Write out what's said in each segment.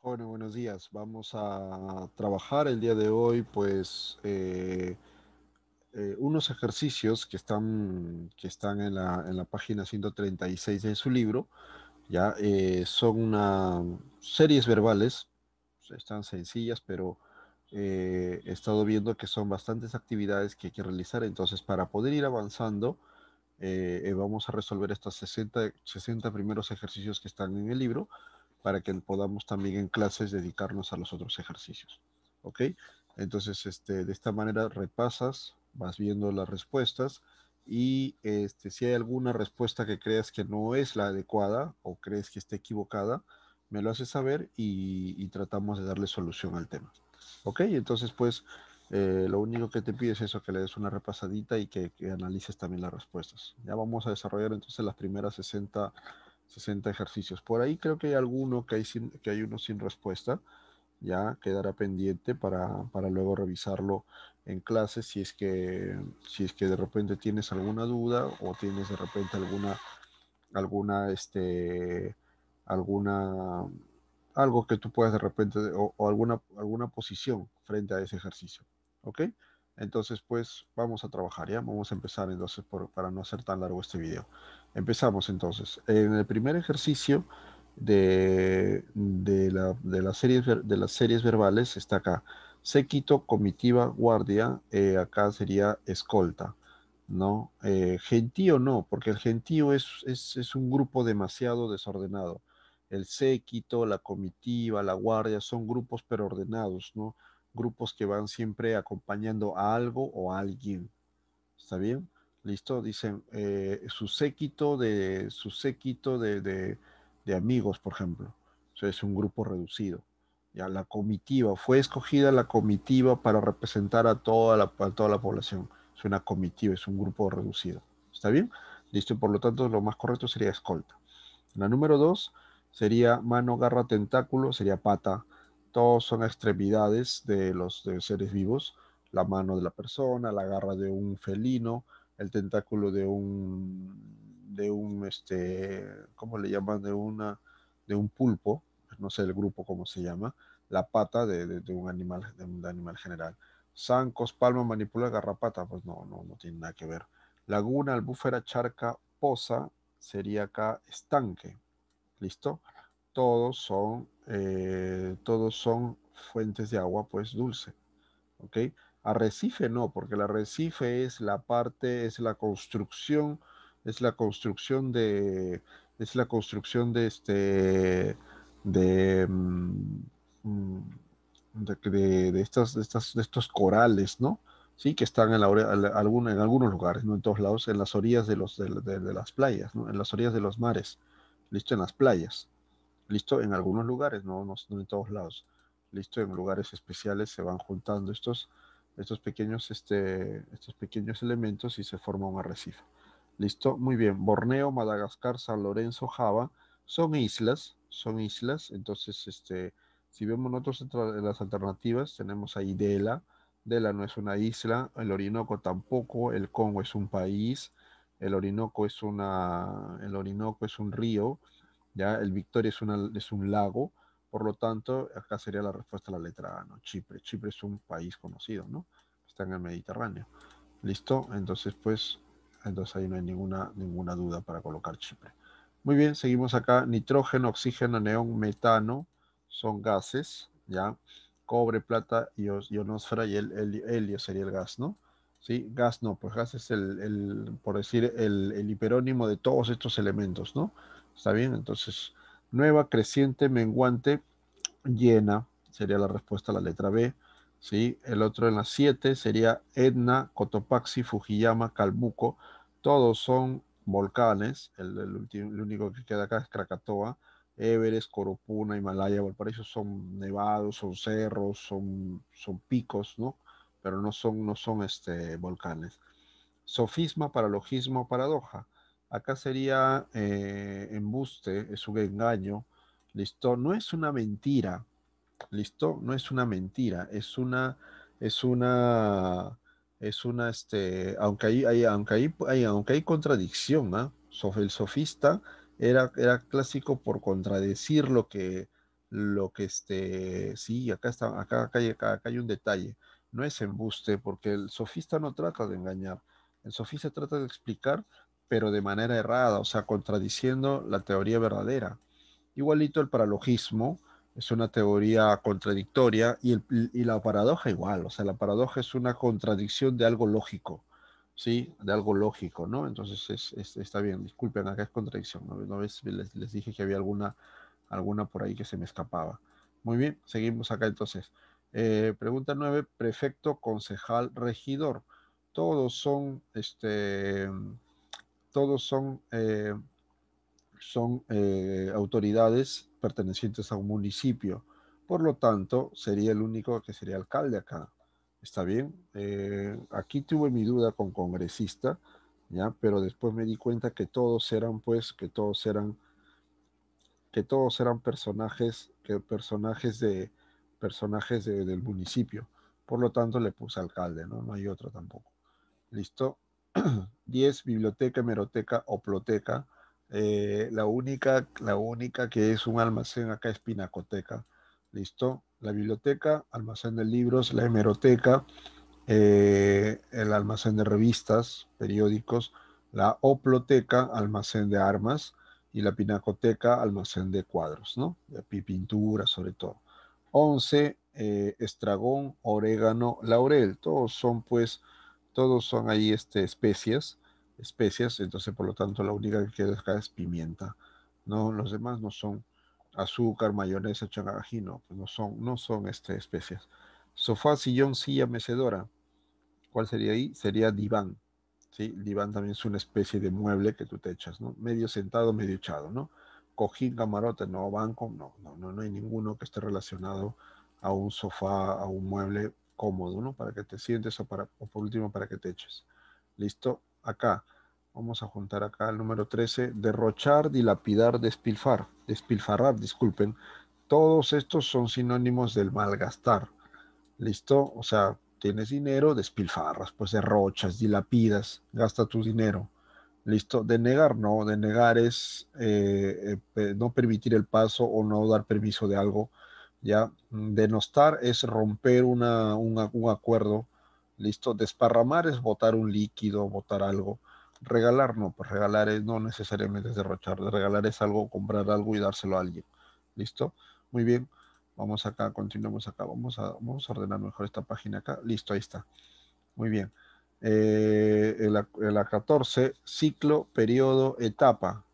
Bueno, buenos días. Vamos a trabajar el día de hoy, pues, eh, eh, unos ejercicios que están, que están en, la, en la página 136 de su libro. Ya eh, son una series verbales, pues, están sencillas, pero he estado viendo que son bastantes actividades que hay que realizar. Entonces, para poder ir avanzando, vamos a resolver estos 60, 60 primeros ejercicios que están en el libro para que podamos también en clases dedicarnos a los otros ejercicios. ¿Ok? Entonces, este, de esta manera repasas, vas viendo las respuestas y este, si hay alguna respuesta que creas que no es la adecuada o crees que está equivocada, me lo haces saber y, tratamos de darle solución al tema. ¿Ok? Entonces, pues, eh, lo único que te pido es eso, que le des una repasadita y que, que analices también las respuestas. Ya vamos a desarrollar entonces las primeras 60 60 ejercicios. Por ahí creo que hay alguno que hay, que hay uno sin respuesta. Ya quedará pendiente para, luego revisarlo en clase si es, que, si es que de repente tienes alguna duda o tienes de repente alguna, alguna, este, alguna, algo que tú puedas de repente, o, alguna, alguna posición frente a ese ejercicio. ¿Ok? Entonces, pues vamos a trabajar, ¿ya? Vamos a empezar entonces por, para no hacer tan largo este video. Empezamos entonces. En el primer ejercicio de, las, series, de las series verbales está acá. Séquito, comitiva, guardia, eh, acá sería escolta, ¿no? Eh, gentío no, porque el gentío es, es un grupo demasiado desordenado. El séquito, la comitiva, la guardia son grupos pero ordenados, ¿no? Grupos que van siempre acompañando a algo o a alguien. ¿Está bien? ¿Listo? Dicen, eh, su séquito, de, su séquito de, amigos, por ejemplo. es un grupo reducido. Ya, la comitiva, fue escogida la comitiva para representar a toda la, a toda la población. Es una comitiva, es un grupo reducido. ¿Está bien? Listo, y por lo tanto lo más correcto sería escolta. La número dos sería mano, garra, tentáculo, sería pata. Todos son extremidades de los seres vivos. La mano de la persona, la garra de un felino, el tentáculo de un, de un, este, ¿cómo le llaman? De una, de un pulpo, no sé el grupo cómo se llama, la pata de, un animal, de un animal general. Zancos, palma, manipula, garrapata, pues no, no, no tiene nada que ver. Laguna, albúfera, charca, poza, sería acá estanque. ¿Listo? Todos son, eh, todos son fuentes de agua, pues dulce. ¿Ok? Arrecife no, porque el arrecife es la parte, es la construcción, es la construcción de, es la construcción de este, de, mm, mm, de, de estos corales, ¿no? Sí, que están en, la, en algunos lugares, no en todos lados, en las orillas de, los, de, las playas, en las orillas de los mares, listo, en las playas, listo, en algunos lugares, no, no, no en todos lados, listo, en lugares especiales se van juntando estos, estos pequeños, este, estos pequeños elementos y se forma un arrecife. ¿Listo? Muy bien. Borneo, Madagascar, San Lorenzo, Java son islas, son islas. Entonces, este, si vemos nosotros las alternativas, tenemos ahí Dela. Dela no es una isla, el Orinoco tampoco, el Congo es un país, el Orinoco es, una, el Orinoco es un río, ¿ya? el Victoria es, una, es un lago. Por lo tanto, acá sería la respuesta a la letra A, ¿no? Chipre. Chipre es un país conocido, ¿no? Está en el Mediterráneo. ¿Listo? Entonces, pues, entonces ahí no hay ninguna, ninguna duda para colocar Chipre. Muy bien, seguimos acá. Nitrógeno, oxígeno, neón, metano son gases, ¿ya? Cobre, plata, ionosfera y el helio, sería el gas, ¿no? ¿Sí? Gas no, pues gas es el, por decir, el, el hiperónimo de todos estos elementos, ¿no? ¿Está bien? Entonces, nueva, creciente, menguante, llena, sería la respuesta a la letra B. ¿sí? El otro en las siete sería Etna, Cotopaxi, Fujiyama, Calbuco. Todos son volcanes. El, único que queda acá es Krakatoa. Everest, Coropuna, Himalaya, Valparaíso son nevados, son cerros, son, son picos, ¿no? Pero no son, no son este, volcanes. Sofisma, paralogismo, paradoja. Acá sería eh, embuste, es un engaño, ¿Listo? No es una mentira. ¿Listo? No es una mentira. Es una, es una, es una, este, aunque hay, aunque hay, aunque hay contradicción, ¿ah? El sofista era, era clásico por contradecir lo que, lo que este, sí, acá está, acá, acá hay un detalle. No es embuste, porque el sofista no trata de engañar. El sofista trata de explicar, pero de manera errada, o sea, contradiciendo la teoría verdadera igualito el paralogismo, es una teoría contradictoria y, la paradoja igual, o sea, la paradoja es una contradicción de algo lógico, ¿sí? De algo lógico, ¿no? Entonces está bien, disculpen, acá es contradicción, ¿no? les, dije que había alguna, alguna por ahí que se me escapaba. Muy bien, seguimos acá entonces. Eh, pregunta nueve, prefecto, concejal, regidor. Todos son, este, todos son... Eh, son eh, autoridades pertenecientes a un municipio. Por lo tanto, sería el único que sería alcalde acá. ¿Está bien? Eh, aquí tuve mi duda con congresista, ¿ya? Pero después me di cuenta que todos eran, pues, que todos eran, que todos eran personajes, que personajes de, personajes del municipio. Por lo tanto, le puse alcalde, ¿no? No hay otro tampoco. ¿Listo? 10. Biblioteca, hemeroteca, ploteca eh, la, única, la única que es un almacén acá es Pinacoteca. ¿Listo? La biblioteca, almacén de libros, la hemeroteca, eh, el almacén de revistas, periódicos, la oploteca, almacén de armas, y la pinacoteca, almacén de cuadros, ¿no? De pintura sobre todo. 11, eh, estragón, orégano, laurel, todos son pues, todos son ahí este, especies especias, entonces por lo tanto la única que queda acá es pimienta. No, los demás no son azúcar, mayonesa, changarajino, pues no son, no son este, especias. Sofá, sillón, silla, mecedora. ¿Cuál sería ahí? Sería diván. ¿sí? diván también es una especie de mueble que tú te echas, ¿no? Medio sentado, medio echado, ¿no? Cojín, camarote, no, banco, no, no, no, no hay ninguno que esté relacionado a un sofá, a un mueble cómodo, ¿no? Para que te sientes o, para, o por último para que te eches. ¿Listo? acá. Vamos a juntar acá el número 13. Derrochar, dilapidar, despilfar. Despilfarrar, disculpen. Todos estos son sinónimos del malgastar. ¿Listo? O sea, tienes dinero, despilfarras, pues derrochas, dilapidas, gasta tu dinero. ¿Listo? Denegar, no. Denegar es eh, eh, no permitir el paso o no dar permiso de algo. ¿Ya? Denostar es romper una, un acuerdo Listo, desparramar es botar un líquido, botar algo. Regalar no, pues regalar es no necesariamente derrochar, regalar es algo, comprar algo y dárselo a alguien. ¿Listo? Muy bien. Vamos acá, continuamos acá. Vamos a, vamos a ordenar mejor esta página acá. Listo, ahí está. Muy bien. Eh, la, 14, ciclo, periodo, etapa.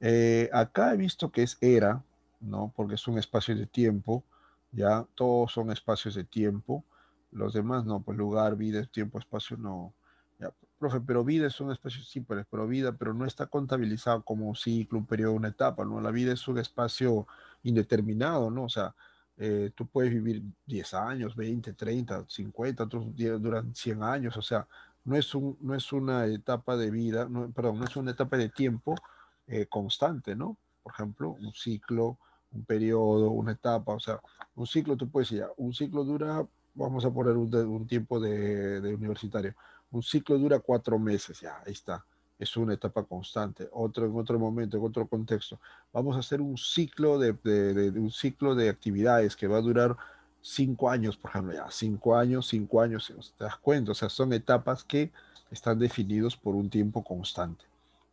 Eh, acá he visto que es era, ¿no? Porque es un espacio de tiempo, ¿ya? Todos son espacios de tiempo. Los demás no, pues lugar, vida, tiempo, espacio, no. Ya, profe, pero vida es un espacio, sí, pero vida, pero no está contabilizado como un ciclo, un periodo, una etapa, ¿no? La vida es un espacio indeterminado, ¿no? O sea, eh, tú puedes vivir 10 años, 20, 30, 50, otros días duran 100 años, o sea, no es, un, no es una etapa de vida, perdón, no es una etapa de tiempo eh, constante, ¿no? Por ejemplo, un ciclo, un periodo, una etapa, o sea, un ciclo, tú puedes decir, ya, un ciclo dura vamos a poner un, tiempo de, universitario. Un ciclo dura cuatro meses, ya, ahí está. Es una etapa constante. Otro en otro momento, en otro contexto. Vamos a hacer un ciclo de, un ciclo de actividades que va a durar cinco años, por ejemplo, ya, cinco años, cinco años, te das cuenta, o sea, son etapas que están definidos por un tiempo constante,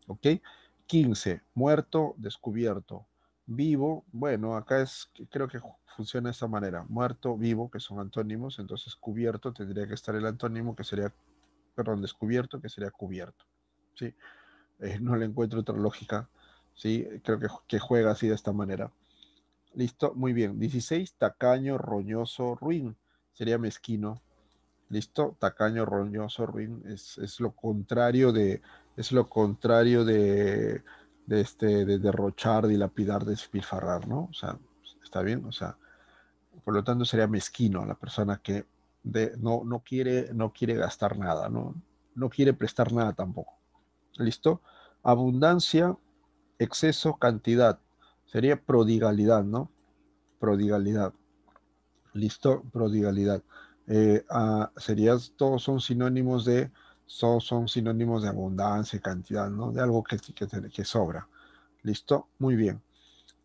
¿ok? 15, muerto, descubierto, Vivo, bueno, acá es, creo que funciona de esta manera. Muerto, vivo, que son antónimos, entonces cubierto tendría que estar el antónimo que sería, perdón, descubierto, que sería cubierto. ¿sí? Eh, no le encuentro otra lógica, ¿sí? creo que, que juega así de esta manera. Listo, muy bien. 16, tacaño, roñoso, ruin. Sería mezquino. Listo, tacaño, roñoso, ruin. es lo contrario de, es lo contrario de de, este, de derrochar, dilapidar, despilfarrar, ¿no? O sea, está bien, o sea, por lo tanto sería mezquino la persona que de, no, no, quiere, no quiere gastar nada, ¿no? No quiere prestar nada tampoco. ¿Listo? Abundancia, exceso, cantidad. Sería prodigalidad, ¿no? Prodigalidad. ¿Listo? Prodigalidad. Eh, ah, sería, todos son sinónimos de todos son sinónimos de abundancia cantidad, ¿no? De algo que, que, que sobra. ¿Listo? Muy bien.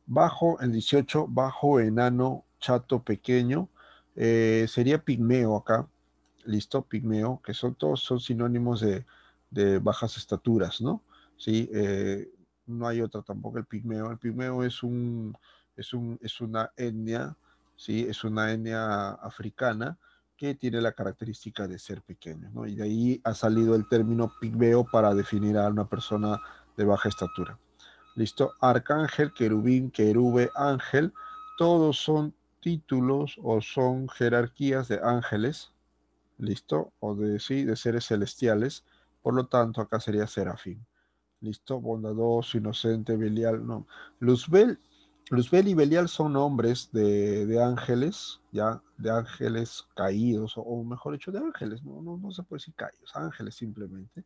Bajo, el 18, bajo, enano, chato, pequeño. Eh, sería pigmeo acá. ¿Listo? Pigmeo, que son todos son sinónimos de, bajas estaturas, ¿no? Sí, eh, no hay otra tampoco el pigmeo. El pigmeo es un, es es una etnia, ¿sí? Es una etnia africana que tiene la característica de ser pequeño, ¿no? Y de ahí ha salido el término pigmeo para definir a una persona de baja estatura. ¿Listo? Arcángel, querubín, querube, ángel, todos son títulos o son jerarquías de ángeles, ¿listo? O de, sí, de seres celestiales, por lo tanto acá sería serafín. ¿Listo? Bondadoso, inocente, belial, no. Luzbel Luzbel y Belial son nombres de, de ángeles, ya, de ángeles caídos, o, mejor dicho, de ángeles, no, no, no, se puede decir caídos, ángeles simplemente,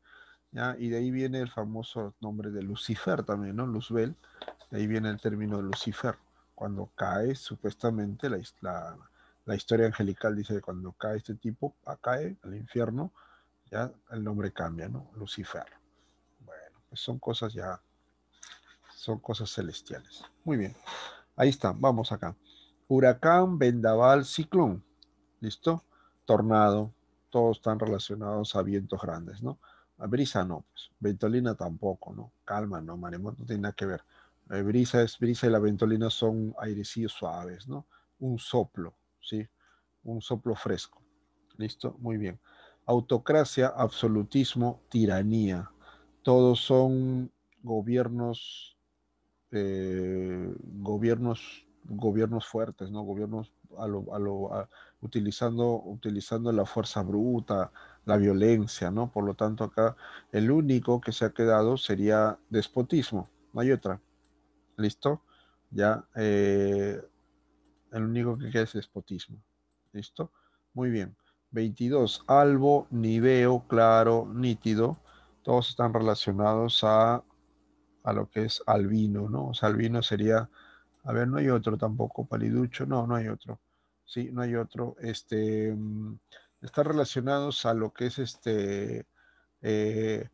ya, y de ahí viene el famoso nombre de Lucifer también, ¿no? Luzbel, de ahí viene el término de Lucifer, cuando cae supuestamente la, la, la historia angelical dice que cuando cae este tipo, ah, cae al infierno, ya el nombre cambia, ¿no? Lucifer. Bueno, pues son cosas ya son cosas celestiales. Muy bien, ahí está, vamos acá. Huracán, vendaval, ciclón, ¿listo? Tornado, todos están relacionados a vientos grandes, ¿no? brisa no, pues. ventolina tampoco, ¿no? Calma, no, maremoto no tiene nada que ver. Eh, brisa es brisa y la ventolina son airecillos suaves, ¿no? Un soplo, ¿sí? Un soplo fresco. ¿Listo? Muy bien. Autocracia, absolutismo, tiranía. Todos son gobiernos eh, gobiernos gobiernos fuertes, ¿no? Gobiernos a a lo, utilizando, utilizando la fuerza bruta, la violencia, ¿no? Por lo tanto, acá el único que se ha quedado sería despotismo, no hay otra. ¿Listo? Ya, eh, el único que queda es despotismo. ¿Listo? Muy bien. 22. Albo, niveo, claro, nítido. Todos están relacionados a a lo que es albino, ¿no? O sea, albino sería, a ver, no hay otro tampoco, paliducho, no, no hay otro, sí, no hay otro. Este, mm, están relacionados a lo que es este, eh,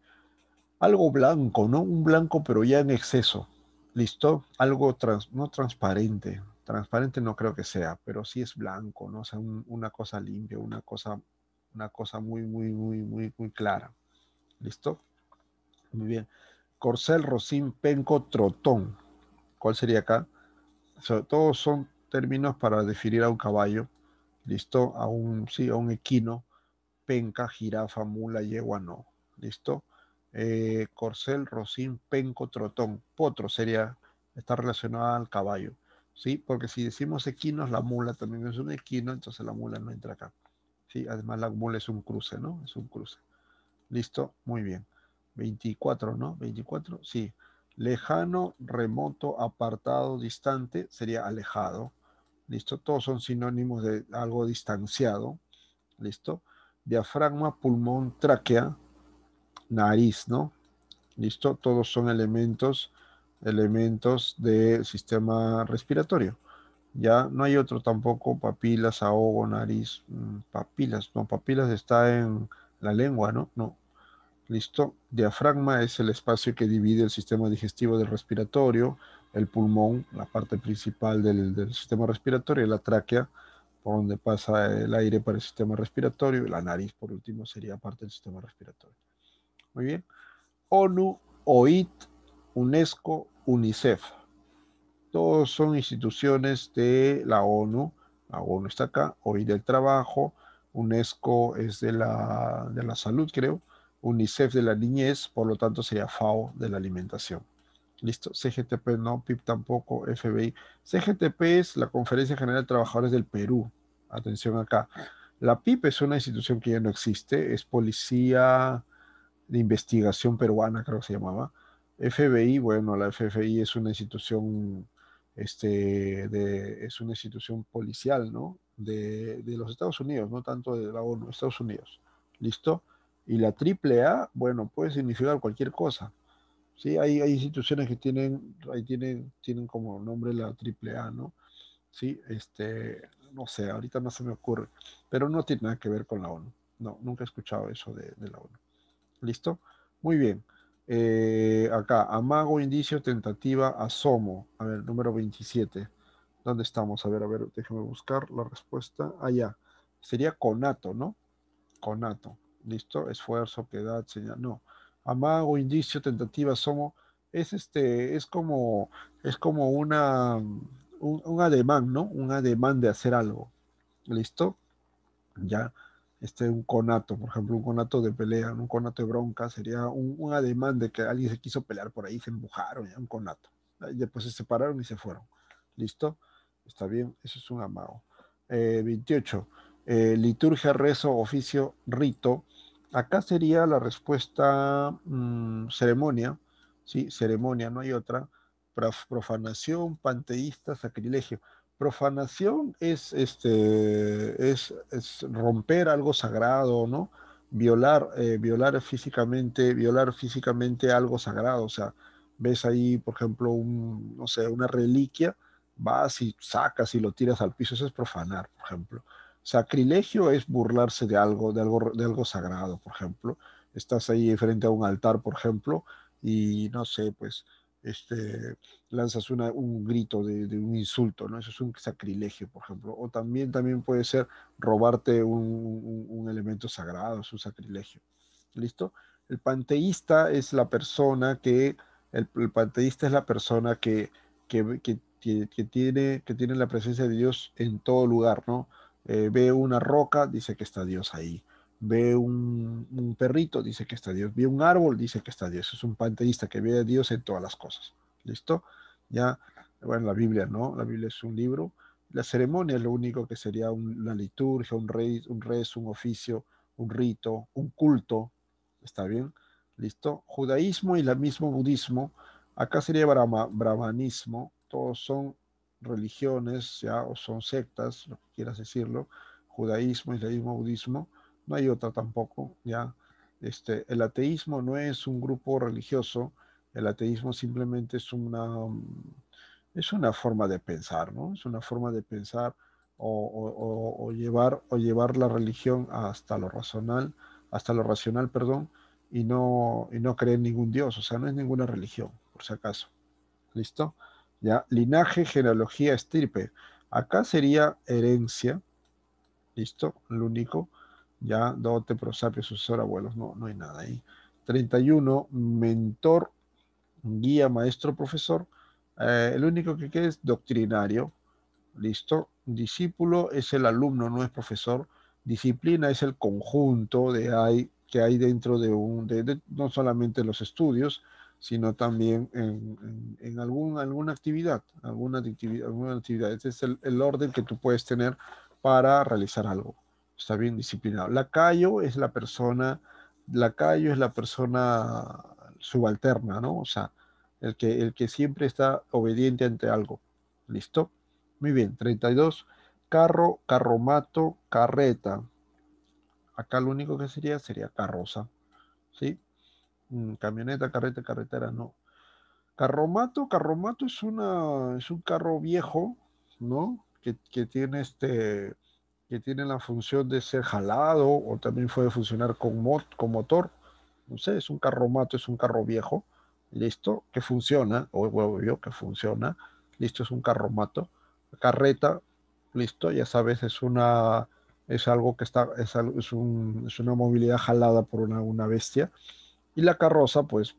algo blanco, ¿no? Un blanco pero ya en exceso, ¿listo? Algo no transparente, transparente no creo que sea, pero sí es blanco, ¿no? O sea, una cosa limpia, una cosa, una cosa muy, muy, muy, muy, muy clara, ¿listo? Muy bien. Corcel, Rocín, Penco, Trotón. ¿Cuál sería acá? todos son términos para definir a un caballo, ¿listo? A un, sí, a un equino, penca, jirafa, mula, yegua, no, ¿listo? Eh, corcel, rocín, penco, trotón, potro sería, está relacionada al caballo, ¿sí? Porque si decimos equinos, la mula también es un equino, entonces la mula no entra acá, ¿sí? Además la mula es un cruce, ¿no? Es un cruce. ¿Listo? Muy bien. 24, ¿no? 24, sí. Lejano, remoto, apartado, distante, sería alejado. ¿Listo? Todos son sinónimos de algo distanciado. ¿Listo? Diafragma, pulmón, tráquea, nariz, ¿no? ¿Listo? Todos son elementos, elementos del sistema respiratorio. Ya no hay otro tampoco, papilas, ahogo, nariz, mm, papilas. No, papilas está en la lengua, ¿no? No, ¿Listo? Diafragma es el espacio que divide el sistema digestivo del respiratorio, el pulmón, la parte principal del, sistema respiratorio, la tráquea, por donde pasa el aire para el sistema respiratorio, la nariz, por último, sería parte del sistema respiratorio. Muy bien. ONU, OIT, UNESCO, UNICEF. Todos son instituciones de la ONU. La ONU está acá, OIT del trabajo, UNESCO es de la, de la salud, creo. UNICEF de la niñez, por lo tanto sería FAO de la alimentación. Listo, CGTP no, PIP tampoco, FBI. CGTP es la Conferencia General de Trabajadores del Perú. Atención acá. La PIP es una institución que ya no existe, es Policía de Investigación Peruana, creo que se llamaba. FBI, bueno, la FFI es una institución, este, de, es una institución policial, ¿no? De, de los Estados Unidos, no tanto de la ONU, Estados Unidos. ¿Listo? Y la A, bueno, puede significar cualquier cosa. ¿sí? Hay, instituciones que tienen, ahí tienen, tienen como nombre la AAA, ¿no? Sí, este, no sé, ahorita no se me ocurre, pero no tiene nada que ver con la ONU. No, nunca he escuchado eso de, la ONU. ¿Listo? Muy bien. Eh, acá, amago, indicio, tentativa, asomo. A ver, número 27. ¿Dónde estamos? A ver, a ver, déjame buscar la respuesta. Allá. Ah, Sería conato, ¿no? Conato. ¿Listo? Esfuerzo, piedad, señal. No. Amago, indicio, tentativa, somo. Es este, es como, es como una, un, ademán, ¿no? Un ademán de hacer algo. ¿Listo? Ya este, un conato, por ejemplo, un conato de pelea, un conato de bronca, sería un, ademán de que alguien se quiso pelear por ahí, se empujaron, ya, un conato. después se separaron y se fueron. ¿Listo? Está bien, eso es un amago. Eh, 28. Eh, liturgia, rezo, oficio, rito. Acá sería la respuesta mm, ceremonia, ¿sí? Ceremonia, no hay otra. Profanación, panteísta, sacrilegio. Profanación es, este, es, romper algo sagrado, ¿no? Violar, eh, violar, físicamente, violar físicamente algo sagrado. O sea, ves ahí, por ejemplo, un, no sé, una reliquia, vas y sacas y lo tiras al piso. Eso es profanar, por ejemplo. Sacrilegio es burlarse de algo, de algo, de algo sagrado, por ejemplo. Estás ahí frente a un altar, por ejemplo, y no sé, pues este, lanzas un grito de, un insulto, ¿no? Eso es un sacrilegio, por ejemplo. O también, también puede ser robarte un, elemento sagrado, es un sacrilegio. ¿Listo? El panteísta es la persona que, el, panteísta es la persona que, que, que, que, tiene, que tiene la presencia de Dios en todo lugar, ¿no? Eh, ve una roca, dice que está Dios ahí. Ve un, perrito, dice que está Dios. Ve un árbol, dice que está Dios. Es un panteísta que ve a Dios en todas las cosas. ¿Listo? Ya, bueno, la Biblia, ¿no? La Biblia es un libro. La ceremonia es lo único que sería una liturgia, un, rey, un rezo, un oficio, un rito, un culto. ¿Está bien? ¿Listo? Judaísmo, y mismo budismo. Acá sería brahmanismo. Todos son religiones, ya, o son sectas, lo que quieras decirlo, judaísmo, islamismo, budismo, no hay otra tampoco, ya. Este, el ateísmo no es un grupo religioso, el ateísmo simplemente es una, mm, es una forma de pensar, ¿no? Es una forma de pensar o, llevar, o llevar la religión hasta lo racional, hasta lo racional, perdón, y no, y no creer en ningún dios, o sea, no es ninguna religión, por si acaso. ¿Listo? Linaje, genealogía, estirpe. Acá sería herencia, ¿listo? Lo único, ya, dote, prosapio, sucesor, abuelos, no, no hay nada ahí. 31, mentor, guía, maestro, profesor. Eh, el único que queda es doctrinario, ¿listo? Discípulo es el alumno, no es profesor. Disciplina es el conjunto de hay, que hay dentro de un, de, no solamente los estudios, sino también en, algún, alguna actividad, alguna actividad, alguna actividad. ese es el, orden que tú puedes tener para realizar algo. Está bien disciplinado. Lacayo es la persona, lacayo es la persona subalterna, ¿no? O sea, el que, el que siempre está obediente ante algo. ¿Listo? Muy bien, 32. Carro, carromato, carreta. Acá lo único que sería sería carroza. ¿Sí? Mm, camioneta, carreta, carretera, no. Carromato, carromato es una, es un carro viejo, ¿no? Que, tiene este, que tiene la función de ser jalado o también puede funcionar con, motor. No sé, es un carromato, es un carro viejo, listo, que funciona, o huevo que funciona, listo, es un carromato. Carreta, listo, ya sabes, es una, es algo que está, es, una movilidad jalada por una, una bestia. Y la carroza, pues,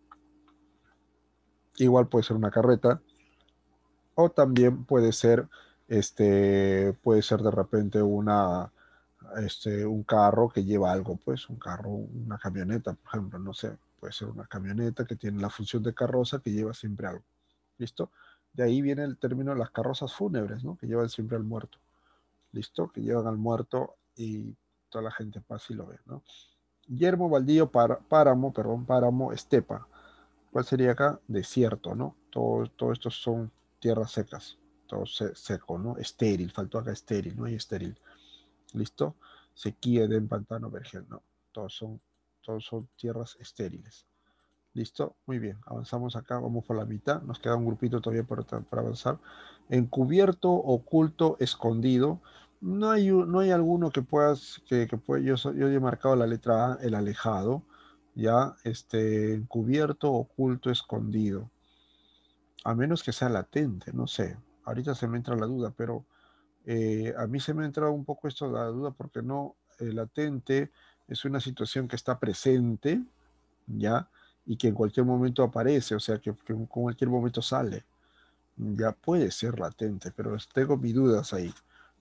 igual puede ser una carreta, o también puede ser, este, puede ser de repente una, este, un carro que lleva algo, pues, un carro, una camioneta, por ejemplo, no sé, puede ser una camioneta que tiene la función de carroza que lleva siempre algo, ¿listo? De ahí viene el término de las carrozas fúnebres, ¿no? Que llevan siempre al muerto, ¿listo? Que llevan al muerto y toda la gente pasa y lo ve, ¿no? yermo, baldío, páramo, perdón, páramo, estepa. ¿Cuál sería acá? Desierto, ¿no? Todo, todo esto son tierras secas, todo seco, ¿no? Estéril, faltó acá estéril, no hay estéril. ¿Listo? Sequía, de pantano, vergel, ¿no? Todos son, todos son tierras estériles. ¿Listo? Muy bien, avanzamos acá, vamos por la mitad, nos queda un grupito todavía para, para avanzar. Encubierto, oculto, escondido. No hay, no hay alguno que puedas, que, yo, yo he marcado la letra A, el alejado, ya, este, encubierto, oculto, escondido. A menos que sea latente, no sé. Ahorita se me entra la duda, pero eh, a mí se me ha entrado un poco esto la duda porque no, el eh, latente es una situación que está presente, ya, y que en cualquier momento aparece, o sea, que, con en cualquier momento sale. Ya puede ser latente, pero tengo mis dudas ahí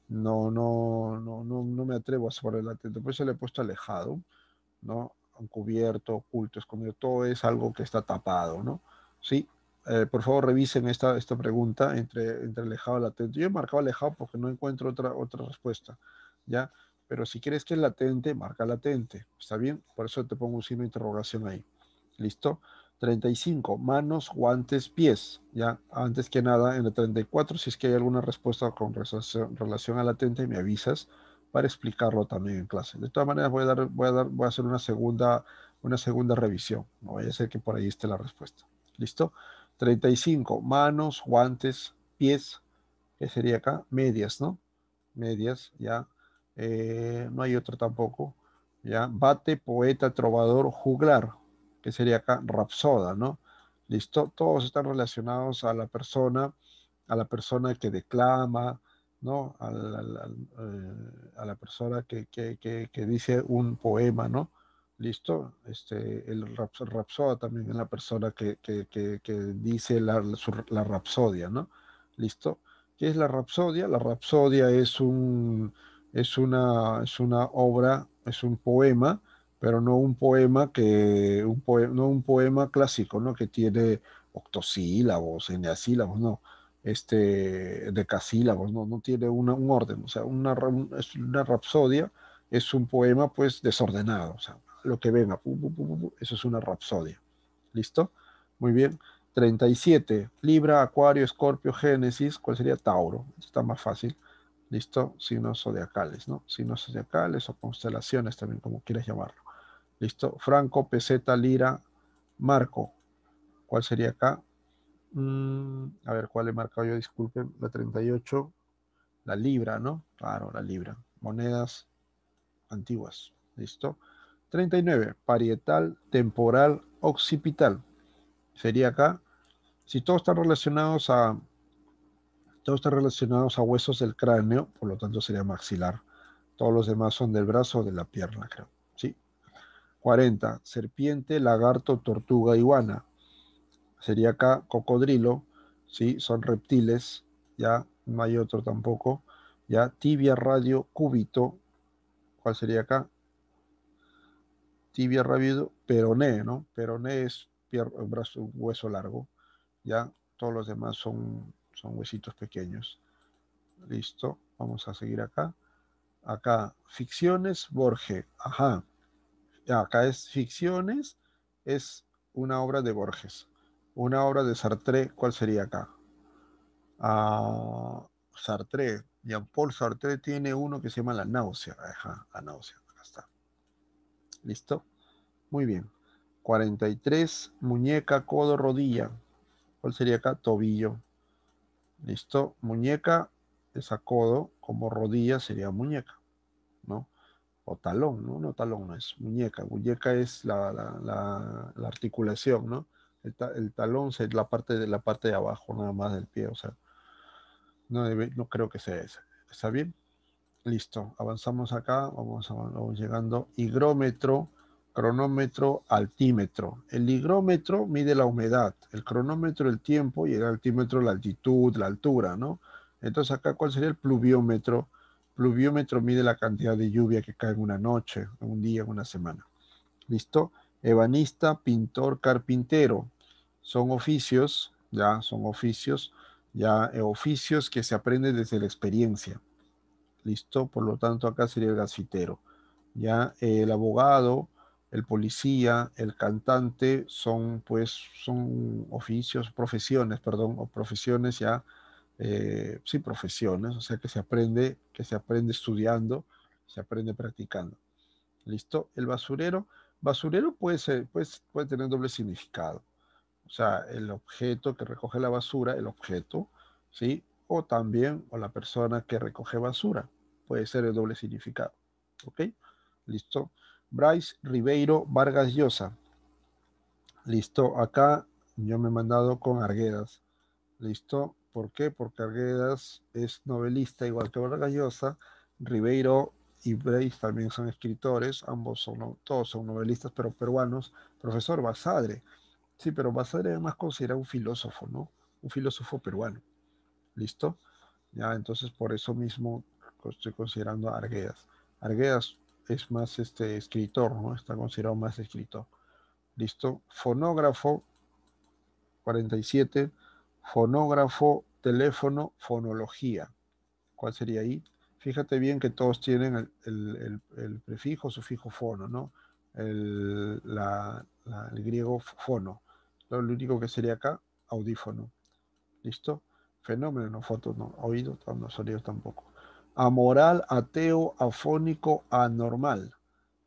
no, no, no, no, no me atrevo a sobre el atento, por eso le he puesto alejado, ¿no? Encubierto, oculto, escondido, todo es algo que está tapado, ¿no? Sí, eh, por favor revisen esta, esta pregunta entre, entre alejado y latente. Yo he marcado alejado porque no encuentro otra, otra respuesta, ¿ya? Pero si quieres que es latente, marca latente, ¿está bien? Por eso te pongo un signo de interrogación ahí, ¿listo? 35, manos, guantes, pies. Ya, antes que nada, en el 34, si es que hay alguna respuesta con relación a la latente, me avisas para explicarlo también en clase. De todas maneras, voy a, dar, voy a, dar, voy a hacer una segunda, una segunda revisión. No vaya a ser que por ahí esté la respuesta. ¿Listo? 35, manos, guantes, pies. ¿Qué sería acá? Medias, ¿no? Medias, ya. Eh, no hay otra tampoco. Ya, bate, poeta, trovador, juglar que sería acá Rapsoda, ¿no? Listo, todos están relacionados a la persona, a la persona que declama, ¿no? Eh, a la, persona que, dice un poema, ¿no? Listo, este, el rapsoda también es la persona que, dice la, la rapsodia, ¿no? Listo, ¿qué es la rapsodia? La rapsodia es, un, es, una, es una obra, es un poema, pero no un poema que un no un poema clásico, ¿no? Que tiene octosílabos, eneasílabos, no, este, decasílabos, no, no tiene una, un orden, o sea, una, es una rapsodia, es un poema pues desordenado, o sea, lo que venga, eso es una rapsodia, ¿listo? Muy bien, 37, Libra, Acuario, Escorpio, Génesis, ¿cuál sería? Tauro, está más fácil, ¿listo? Signos zodiacales, ¿no? Signos zodiacales o constelaciones también, como quieras llamarlo. Listo. Franco, peseta, lira, marco. ¿Cuál sería acá? Mm, a ver, ¿cuál he marcado yo? Disculpen. La 38. La libra, ¿no? Claro, la libra. Monedas antiguas. Listo. 39. Parietal, temporal, occipital. Sería acá. Si todos están relacionados a todos están relacionados a huesos del cráneo, por lo tanto sería maxilar. Todos los demás son del brazo o de la pierna, creo. 40. Serpiente, lagarto, tortuga, iguana. Sería acá cocodrilo, ¿sí? Son reptiles, ya no hay otro tampoco. Ya tibia, radio, cúbito. ¿Cuál sería acá? Tibia, radio, peroné, ¿no? Peroné es brazo, hueso largo. Ya todos los demás son, son huesitos pequeños. Listo, vamos a seguir acá. Acá, ficciones, Borges. Ajá acá es ficciones, es una obra de Borges. Una obra de Sartre, ¿cuál sería acá? Ah, Sartre, Jean-Paul Sartre tiene uno que se llama La náusea. la náusea, acá está. ¿Listo? Muy bien. 43, muñeca, codo, rodilla. ¿Cuál sería acá? Tobillo. ¿Listo? Muñeca Esa codo, como rodilla sería muñeca o talón, ¿no? No talón, no es muñeca. Muñeca es la, la, articulación, ¿no? El, talón es la parte, de, la parte de abajo nada más del pie, o sea, no, no creo que sea esa. ¿Está bien? Listo, avanzamos acá, vamos, llegando. Higrómetro, cronómetro, altímetro. El higrómetro mide la humedad, el cronómetro el tiempo y el altímetro la altitud, la altura, ¿no? Entonces acá, ¿cuál sería el pluviómetro? Pluviómetro mide la cantidad de lluvia que cae en una noche, en un día, en una semana. ¿Listo? Ebanista, pintor, carpintero. Son oficios, ya, son oficios, ya, eh, oficios que se aprenden desde la experiencia. ¿Listo? Por lo tanto, acá sería el gasfitero. Ya, eh, el abogado, el policía, el cantante, son pues, son oficios, profesiones, perdón, profesiones ya eh, sin profesiones, o sea que se aprende, que se aprende estudiando, se aprende practicando. ¿Listo? El basurero, basurero puede, ser, pues, puede tener doble significado. O sea, el objeto que recoge la basura, el objeto, ¿sí? O también, o la persona que recoge basura, puede ser el doble significado. ¿Ok? ¿Listo? Bryce Ribeiro Vargas Llosa. Listo, acá yo me he mandado con Arguedas. Listo, ¿Por qué? Porque Arguedas es novelista, igual que Vargas Ribeiro y Breis también son escritores, ambos son, todos son novelistas, pero peruanos. Profesor Basadre, sí, pero Basadre además considera un filósofo, ¿no? Un filósofo peruano, ¿listo? Ya, entonces por eso mismo estoy considerando a Arguedas. Arguedas es más este escritor, ¿no? Está considerado más escritor. ¿Listo? Fonógrafo, 47 fonógrafo, teléfono, fonología. ¿Cuál sería ahí? Fíjate bien que todos tienen el, prefijo, sufijo fono, ¿no? El, griego fono. Lo, único que sería acá, audífono. ¿Listo? Fenómeno, no foto, no oído, no sonido tampoco. Amoral, ateo, afónico, anormal.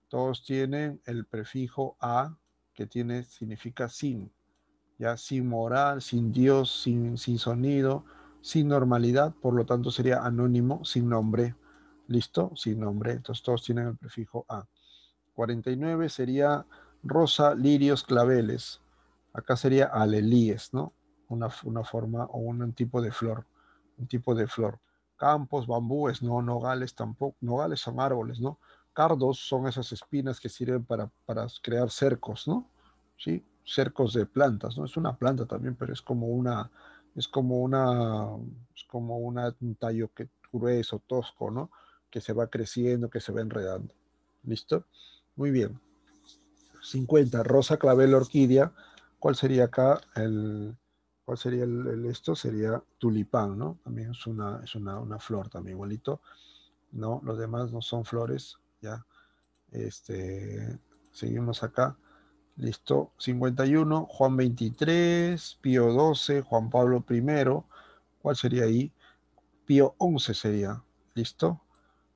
Todos tienen el prefijo a, que tiene, significa sin ya sin moral, sin Dios, sin, sin sonido, sin normalidad, por lo tanto sería anónimo, sin nombre. ¿Listo? Sin nombre. Entonces todos tienen el prefijo A. 49 sería rosa, lirios, claveles. Acá sería alelíes, ¿no? Una, forma o un tipo de flor. Un tipo de flor. Campos, bambúes, no, nogales tampoco. Nogales son árboles, ¿no? Cardos son esas espinas que sirven para, para crear cercos, ¿no? ¿Sí? cercos de plantas, ¿no? Es una planta también, pero es como una, es como una, es como un tallo que, grueso, tosco, ¿no? Que se va creciendo, que se va enredando. ¿Listo? Muy bien. 50. Rosa, clavel, orquídea. ¿Cuál sería acá el, cuál sería el, esto? Sería tulipán, ¿no? También es una, es una, una flor también, igualito. No, los demás no son flores, ya. Este, seguimos acá. Listo. 51, Juan 23, Pío 12, Juan Pablo I. ¿Cuál sería ahí? Pío 11 sería. ¿Listo?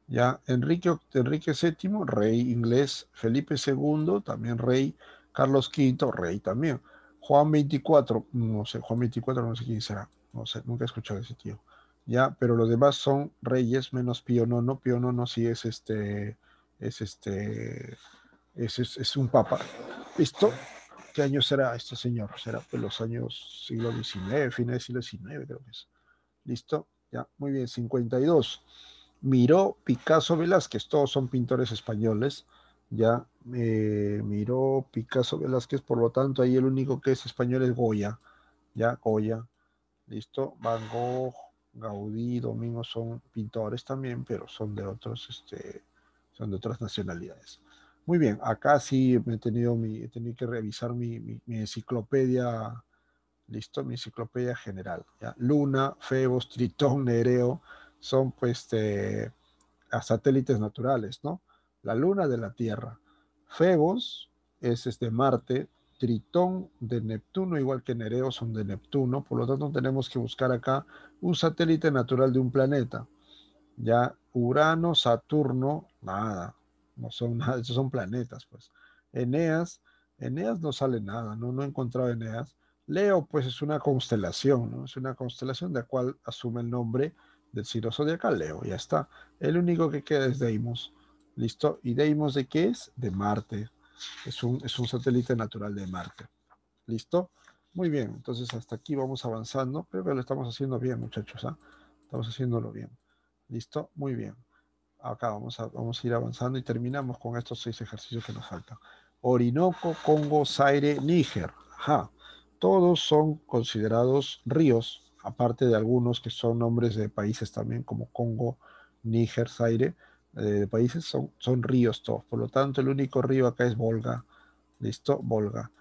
Ya, Enrique, Enrique VII, rey inglés. Felipe II, también rey. Carlos V, rey también. Juan 24, no sé, Juan 24, no sé quién será. No sé, nunca he escuchado ese tío. Ya, pero los demás son reyes menos Pío IX. Pío IX sí es este, es este, es, es un papa. ¿Listo? ¿Qué año será este señor? Será pues los años siglo XIX, fines del siglo XIX, creo que es. ¿Listo? Ya, muy bien, 52. Miró Picasso Velázquez, todos son pintores españoles. Ya, eh, miró Picasso Velázquez, por lo tanto, ahí el único que es español es Goya. Ya, Goya. ¿Listo? Van Gogh, Gaudí, Domingo son pintores también, pero son de otros, este, son de otras nacionalidades. Muy bien, acá sí he tenido mi, he tenido que revisar mi, enciclopedia, listo, mi enciclopedia general. Luna, Febos, Tritón, Nereo, son pues este, satélites naturales, ¿no? La luna de la Tierra. Febos es de este, Marte, Tritón de Neptuno, igual que Nereo son de Neptuno, por lo tanto tenemos que buscar acá un satélite natural de un planeta. Ya Urano, Saturno, nada, no son nada, esos son planetas, pues. Eneas, Eneas no sale nada, no, no he encontrado Eneas. Leo, pues es una constelación, ¿no? Es una constelación de la cual asume el nombre del signo zodiacal Leo, ya está. El único que queda es Deimos, ¿listo? ¿Y Deimos de qué es? De Marte. Es un, es un satélite natural de Marte, ¿listo? Muy bien, entonces hasta aquí vamos avanzando. Creo que lo estamos haciendo bien, muchachos, ¿ah? Estamos haciéndolo bien. ¿Listo? Muy bien acá vamos a, vamos a ir avanzando y terminamos con estos seis ejercicios que nos faltan. Orinoco, Congo, Zaire, Níger. Ajá. Todos son considerados ríos, aparte de algunos que son nombres de países también, como Congo, Níger, Zaire, eh, de países, son, ríos todos. Por lo tanto, el único río acá es Volga. ¿Listo? Volga.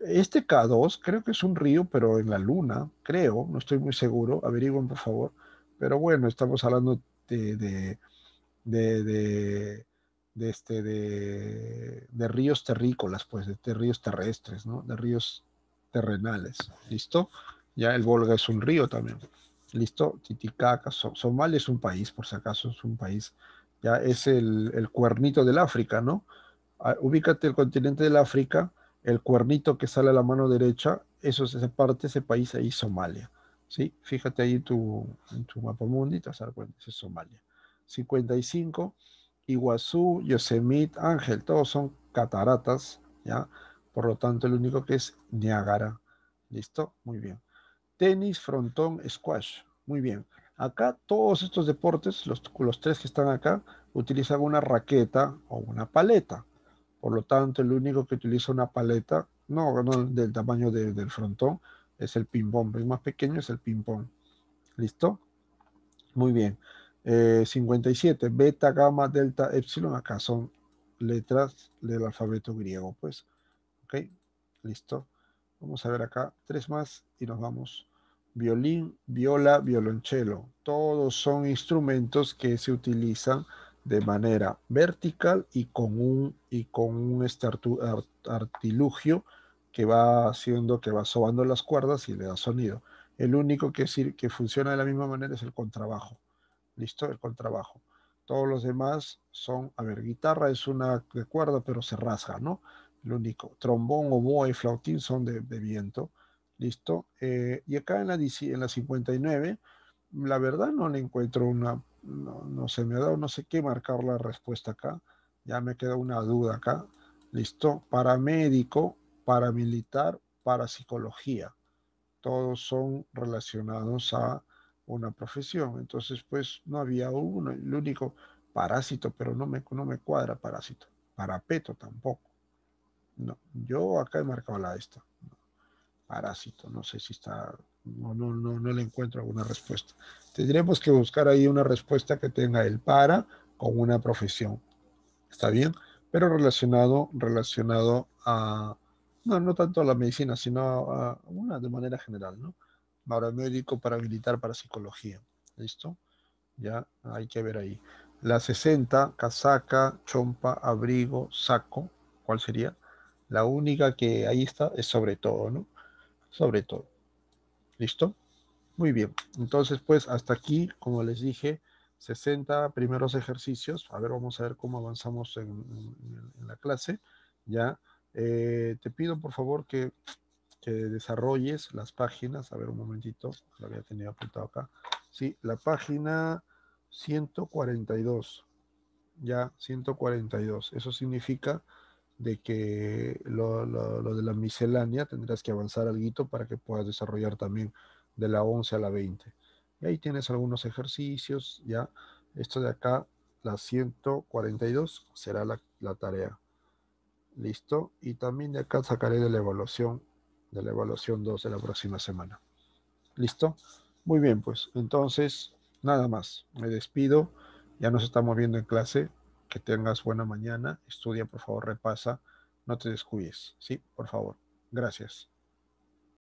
Este K2 creo que es un río, pero en la luna, creo, no estoy muy seguro, averigüen por favor. Pero bueno, estamos hablando de de, este, de, ríos terrícolas, pues, de, ríos terrestres, ¿no? De ríos terrenales, ¿listo? Ya el Volga es un río también, ¿listo? Titicaca, Somalia es un país, por si acaso, es un país, ya es el, cuernito del África, ¿no? Ah, ubícate el continente del África, el cuernito que sale a la mano derecha, eso es esa parte, ese país ahí, Somalia. ¿sí? Fíjate ahí tu, en tu mapa mundito es Somalia. 55, Iguazú, Yosemite, Ángel, todos son cataratas, ¿ya? Por lo tanto, el único que es Niagara ¿Listo? Muy bien. Tenis, frontón, squash. Muy bien. Acá todos estos deportes, los, los tres que están acá, utilizan una raqueta o una paleta. Por lo tanto, el único que utiliza una paleta, no, no del tamaño del frontón, es el ping-pong. El más pequeño es el ping-pong. ¿Listo? Muy bien. 57, eh, beta, gamma, delta, epsilon, acá son letras del alfabeto griego, pues. Ok, listo. Vamos a ver acá, tres más y nos vamos. Violín, viola, violonchelo. Todos son instrumentos que se utilizan de manera vertical y con un, y con un artilugio que va haciendo, que va sobando las cuerdas y le da sonido. El único que, que funciona de la misma manera es el contrabajo. ¿Listo? El contrabajo. Todos los demás son, a ver, guitarra es una de cuerda, pero se rasga, ¿no? Lo único. Trombón, oboe, flautín son de, viento. ¿Listo? Eh, y acá en la, en 59, la verdad no le encuentro una, no, no se me ha dado, no sé qué marcar la respuesta acá. Ya me queda una duda acá. ¿Listo? Paramédico, paramilitar, parapsicología. Todos son relacionados a una profesión. Entonces, pues no había uno, el único parásito, pero no me, no me cuadra parásito, parapeto tampoco. No, yo acá he marcado la esta, parásito, no sé si está, no, no, no, no le encuentro alguna respuesta. Tendremos que buscar ahí una respuesta que tenga el para con una profesión, ¿está bien? Pero relacionado, relacionado a, no, tanto a la medicina, sino a una de manera general, ¿no? para médico para psicología. ¿Listo? Ya hay que ver ahí. La 60, casaca, chompa, abrigo, saco. ¿Cuál sería? La única que ahí está es sobre todo, ¿no? Sobre todo. ¿Listo? Muy bien. Entonces, pues hasta aquí, como les dije, 60 primeros ejercicios. A ver, vamos a ver cómo avanzamos en, la clase. Ya. Eh, te pido por favor que que este, desarrolles las páginas. A ver un momentito, lo había tenido apuntado acá. Sí, la página 142. Ya, 142. Eso significa de que lo, de la miscelánea tendrás que avanzar algo para que puedas desarrollar también de la 11 a la 20. Y ahí tienes algunos ejercicios, ya. Esto de acá, la 142, será la, la tarea. Listo. Y también de acá sacaré de la evaluación de la evaluación 2 de la próxima semana. ¿Listo? Muy bien, pues entonces, nada más. Me despido. Ya nos estamos viendo en clase. Que tengas buena mañana. Estudia, por favor, repasa. No te descuides. Sí, por favor. Gracias.